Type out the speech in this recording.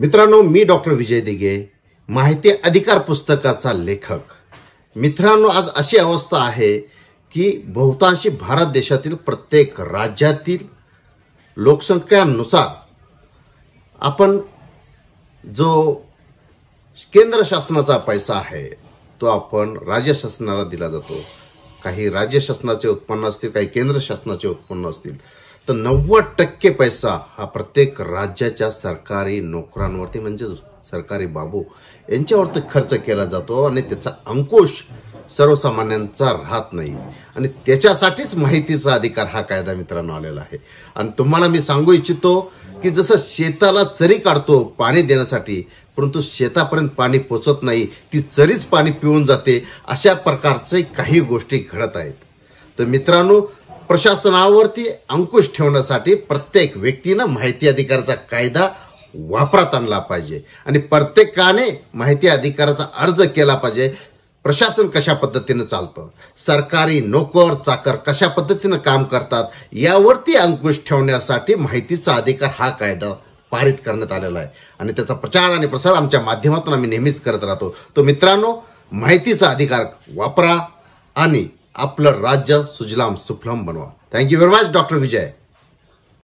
मित्रांनो मी डॉक्टर विजय दिगे माहिती अधिकार पुस्तकाचा लेखक मित्रांनो आज अशी अवस्था आहे की बहुतांशी भारत देशातील प्रत्येक राज्यातील लोकसंख्यानुसार आपण जो केंद्र शासनाचा पैसा आहे तो आपण राज्य शासनाला दिला जातो काही राज्य शासनाचे उत्पन्न असतील काही केंद्र शासनाचे उत्पन्न असतील तर नव्वद टक्के पैसा हा प्रत्येक राज्याच्या सरकारी नोकरांवरती म्हणजेच सरकारी बाबू यांच्यावरती खर्च केला जातो आणि त्याचा अंकुश सर्वसामान्यांचा राहत नाही आणि त्याच्यासाठीच माहितीचा अधिकार हा कायदा मित्रांनो आलेला आहे आणि तुम्हाला मी सांगू इच्छितो की जसं शेताला चरी काढतो पाणी देण्यासाठी परंतु शेतापर्यंत पाणी पोचत नाही ती चरीच पाणी पिऊन जाते अशा प्रकारचे काही गोष्टी घडत आहेत तर मित्रांनो प्रशासनावरती अंकुश ठेवण्यासाठी प्रत्येक व्यक्तीनं माहिती अधिकाराचा कायदा वापरात आणला पाहिजे आणि प्रत्येकाने माहिती अधिकाराचा अर्ज केला पाहिजे प्रशासन कशा पद्धतीनं चालतं सरकारी नोकर चाकर कशा पद्धतीनं काम करतात यावरती अंकुश ठेवण्यासाठी माहितीचा अधिकार हा कायदा पारित करण्यात आलेला आहे आणि त्याचा प्रचार आणि प्रसार आमच्या माध्यमातून आम्ही नेहमीच करत राहतो तो मित्रांनो माहितीचा अधिकार वापरा आणि आपलं राज्य सुजलाम सुफलाम बनवा थँक्यू व्हेरी मच डॉक्टर विजय